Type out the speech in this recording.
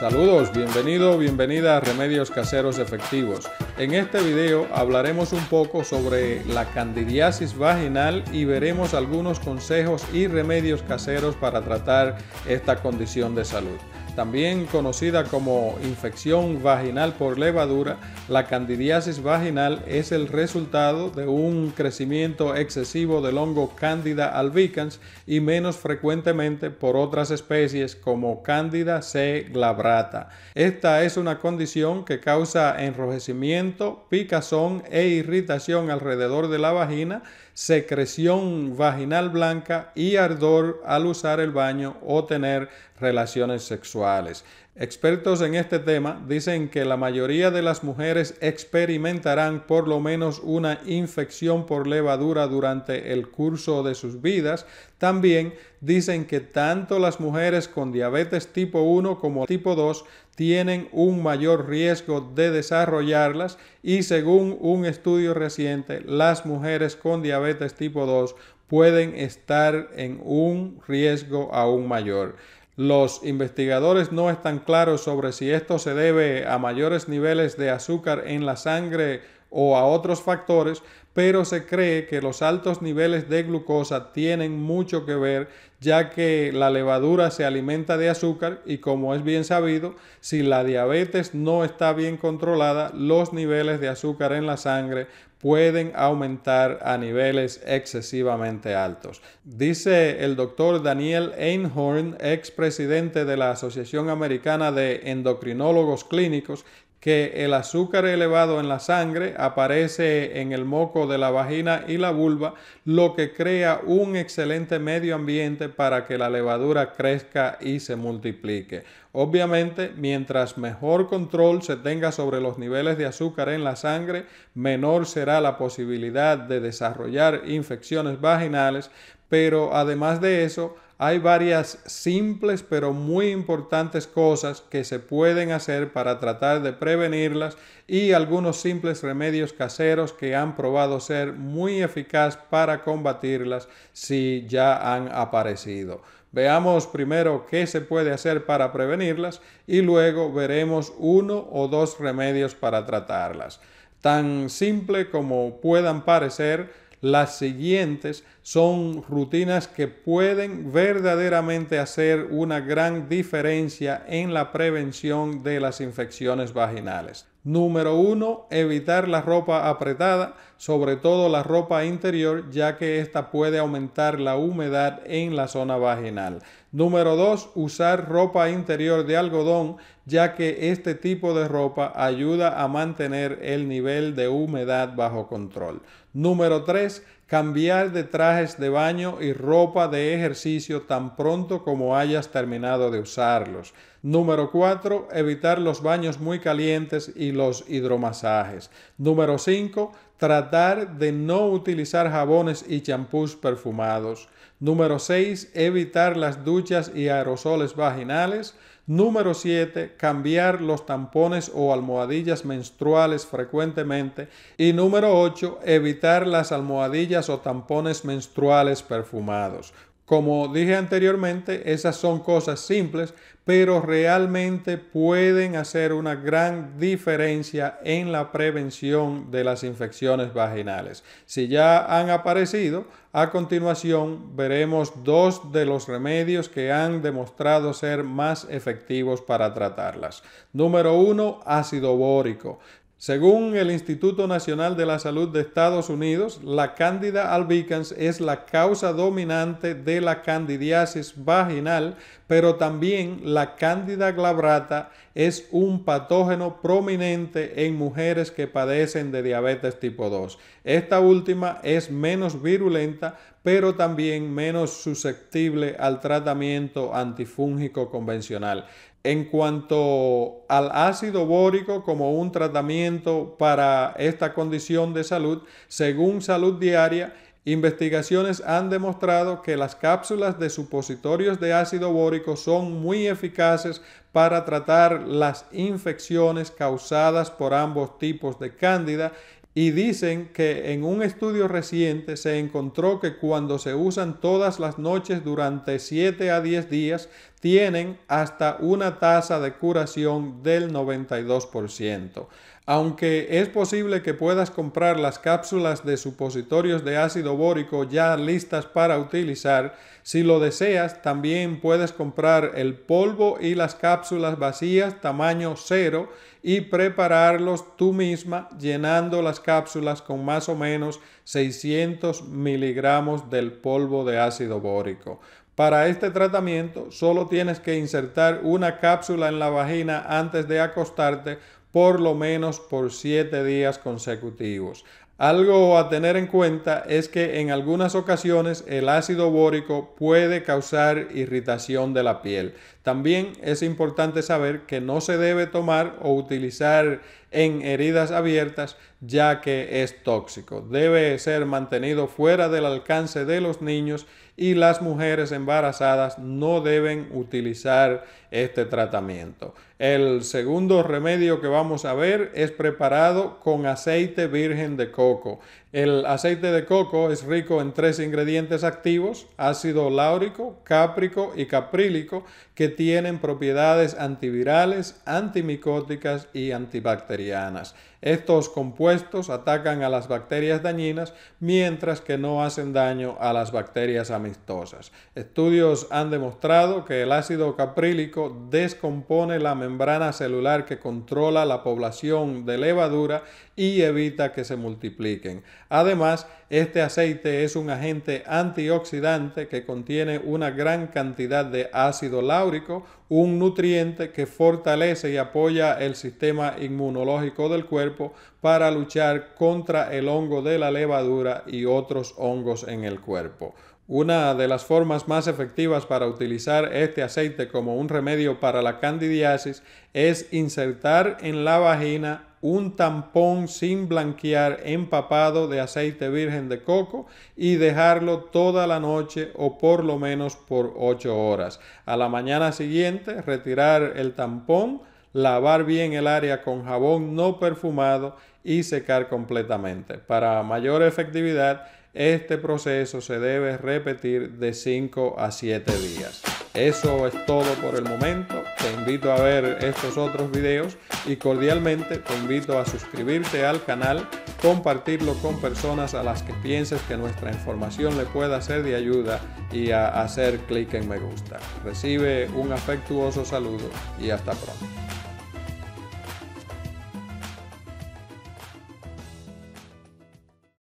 Saludos, bienvenido, bienvenida a Remedios Caseros Efectivos. En este video hablaremos un poco sobre la candidiasis vaginal y veremos algunos consejos y remedios caseros para tratar esta condición de salud también conocida como infección vaginal por levadura, la candidiasis vaginal es el resultado de un crecimiento excesivo del hongo Candida albicans y menos frecuentemente por otras especies como Candida C. glabrata. Esta es una condición que causa enrojecimiento, picazón e irritación alrededor de la vagina secreción vaginal blanca y ardor al usar el baño o tener relaciones sexuales. Expertos en este tema dicen que la mayoría de las mujeres experimentarán por lo menos una infección por levadura durante el curso de sus vidas. También dicen que tanto las mujeres con diabetes tipo 1 como tipo 2 tienen un mayor riesgo de desarrollarlas y según un estudio reciente, las mujeres con diabetes tipo 2 pueden estar en un riesgo aún mayor. Los investigadores no están claros sobre si esto se debe a mayores niveles de azúcar en la sangre o a otros factores, pero se cree que los altos niveles de glucosa tienen mucho que ver ya que la levadura se alimenta de azúcar y como es bien sabido, si la diabetes no está bien controlada, los niveles de azúcar en la sangre pueden aumentar a niveles excesivamente altos. Dice el doctor Daniel Einhorn, expresidente de la Asociación Americana de Endocrinólogos Clínicos, que el azúcar elevado en la sangre aparece en el moco de la vagina y la vulva, lo que crea un excelente medio ambiente para que la levadura crezca y se multiplique. Obviamente, mientras mejor control se tenga sobre los niveles de azúcar en la sangre, menor será la posibilidad de desarrollar infecciones vaginales, pero además de eso, hay varias simples pero muy importantes cosas que se pueden hacer para tratar de prevenirlas y algunos simples remedios caseros que han probado ser muy eficaz para combatirlas si ya han aparecido. Veamos primero qué se puede hacer para prevenirlas y luego veremos uno o dos remedios para tratarlas. Tan simple como puedan parecer, las siguientes son rutinas que pueden verdaderamente hacer una gran diferencia en la prevención de las infecciones vaginales. Número 1. Evitar la ropa apretada, sobre todo la ropa interior, ya que esta puede aumentar la humedad en la zona vaginal. Número 2. Usar ropa interior de algodón, ya que este tipo de ropa ayuda a mantener el nivel de humedad bajo control. Número 3 cambiar de trajes de baño y ropa de ejercicio tan pronto como hayas terminado de usarlos. Número 4. Evitar los baños muy calientes y los hidromasajes. Número 5. Tratar de no utilizar jabones y champús perfumados. Número 6. Evitar las duchas y aerosoles vaginales. Número 7. Cambiar los tampones o almohadillas menstruales frecuentemente. Y número 8. Evitar las almohadillas o tampones menstruales perfumados. Como dije anteriormente, esas son cosas simples, pero realmente pueden hacer una gran diferencia en la prevención de las infecciones vaginales. Si ya han aparecido, a continuación veremos dos de los remedios que han demostrado ser más efectivos para tratarlas. Número uno, ácido bórico. Según el Instituto Nacional de la Salud de Estados Unidos, la cándida albicans es la causa dominante de la candidiasis vaginal, pero también la cándida glabrata es un patógeno prominente en mujeres que padecen de diabetes tipo 2. Esta última es menos virulenta, pero también menos susceptible al tratamiento antifúngico convencional. En cuanto al ácido bórico como un tratamiento para esta condición de salud, según Salud Diaria, Investigaciones han demostrado que las cápsulas de supositorios de ácido bórico son muy eficaces para tratar las infecciones causadas por ambos tipos de cándida y dicen que en un estudio reciente se encontró que cuando se usan todas las noches durante 7 a 10 días, tienen hasta una tasa de curación del 92%. Aunque es posible que puedas comprar las cápsulas de supositorios de ácido bórico ya listas para utilizar, si lo deseas también puedes comprar el polvo y las cápsulas vacías tamaño cero y prepararlos tú misma llenando las cápsulas con más o menos 600 miligramos del polvo de ácido bórico. Para este tratamiento solo tienes que insertar una cápsula en la vagina antes de acostarte por lo menos por siete días consecutivos. Algo a tener en cuenta es que en algunas ocasiones el ácido bórico puede causar irritación de la piel. También es importante saber que no se debe tomar o utilizar en heridas abiertas ya que es tóxico. Debe ser mantenido fuera del alcance de los niños y las mujeres embarazadas no deben utilizar este tratamiento. El segundo remedio que vamos a ver es preparado con aceite virgen de coco. El aceite de coco es rico en tres ingredientes activos, ácido láurico, cáprico y caprílico, que tienen propiedades antivirales, antimicóticas y antibacterianas. Estos compuestos atacan a las bacterias dañinas mientras que no hacen daño a las bacterias amistosas. Estudios han demostrado que el ácido caprílico descompone la membrana celular que controla la población de levadura y evita que se multipliquen. Además, este aceite es un agente antioxidante que contiene una gran cantidad de ácido láurico, un nutriente que fortalece y apoya el sistema inmunológico del cuerpo para luchar contra el hongo de la levadura y otros hongos en el cuerpo. Una de las formas más efectivas para utilizar este aceite como un remedio para la candidiasis es insertar en la vagina un tampón sin blanquear empapado de aceite virgen de coco y dejarlo toda la noche o por lo menos por 8 horas. A la mañana siguiente retirar el tampón, lavar bien el área con jabón no perfumado y secar completamente. Para mayor efectividad, este proceso se debe repetir de 5 a 7 días. Eso es todo por el momento. Te invito a ver estos otros videos y cordialmente te invito a suscribirte al canal, compartirlo con personas a las que pienses que nuestra información le pueda ser de ayuda y a hacer clic en me gusta. Recibe un afectuoso saludo y hasta pronto.